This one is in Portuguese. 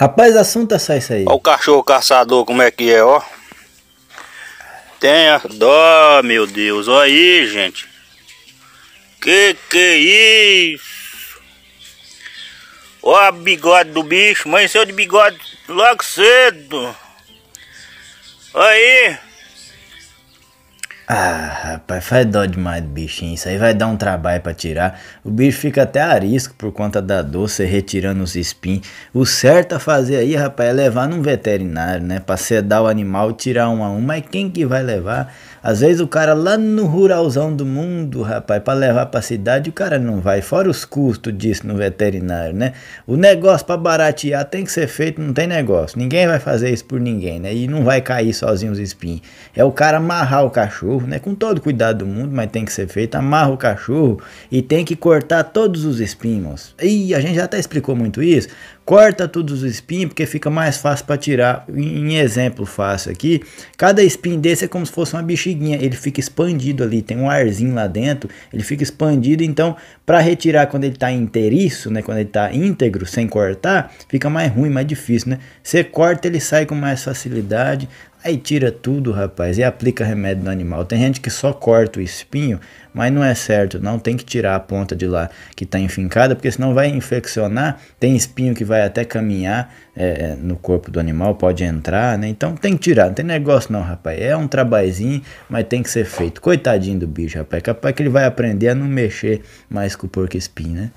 Rapaz, assunto é só isso aí. Olha o cachorro caçador, como é que é, ó. Tenha dó, meu Deus. Olha aí, gente. Que que é isso? Olha o bigode do bicho. Amanheceu de bigode logo cedo. Olha aí. Ah, rapaz, faz dó demais do bichinho. Isso aí vai dar um trabalho para tirar. O bicho fica até arisco por conta da dor, retirando os espinhos. O certo a fazer aí, rapaz, é levar num veterinário, né? Pra sedar o animal, tirar um a um. Mas quem que vai levar? Às vezes o cara lá no ruralzão do mundo, rapaz, para levar pra cidade, o cara não vai. Fora os custos disso no veterinário, né? O negócio para baratear tem que ser feito, não tem negócio. Ninguém vai fazer isso por ninguém, né? E não vai cair sozinho os espinhos. É o cara amarrar o cachorro cachorro, né? Com todo o cuidado do mundo, mas tem que ser feito. Amarra o cachorro e tem que cortar todos os espinhos. E a gente já até explicou muito isso. Corta todos os espinhos porque fica mais fácil para tirar. Em exemplo fácil aqui, cada espinho desse é como se fosse uma bexiguinha, ele fica expandido ali, tem um arzinho lá dentro, ele fica expandido, então para retirar quando ele está inteiriço, né, quando ele está íntegro, sem cortar, fica mais ruim, mais difícil, né? Você corta, ele sai com mais facilidade, Aí tira tudo, rapaz, e aplica remédio no animal. Tem gente que só corta o espinho, mas não é certo, não tem que tirar a ponta de lá que está enfincada, porque senão vai infeccionar. Tem espinho que vai até caminhar é, é, no corpo do animal, pode entrar, né? Então tem que tirar, não tem negócio não, rapaz. É um trabalhinho, mas tem que ser feito. Coitadinho do bicho, rapaz, capaz que ele vai aprender a não mexer mais com o porco espinho, né?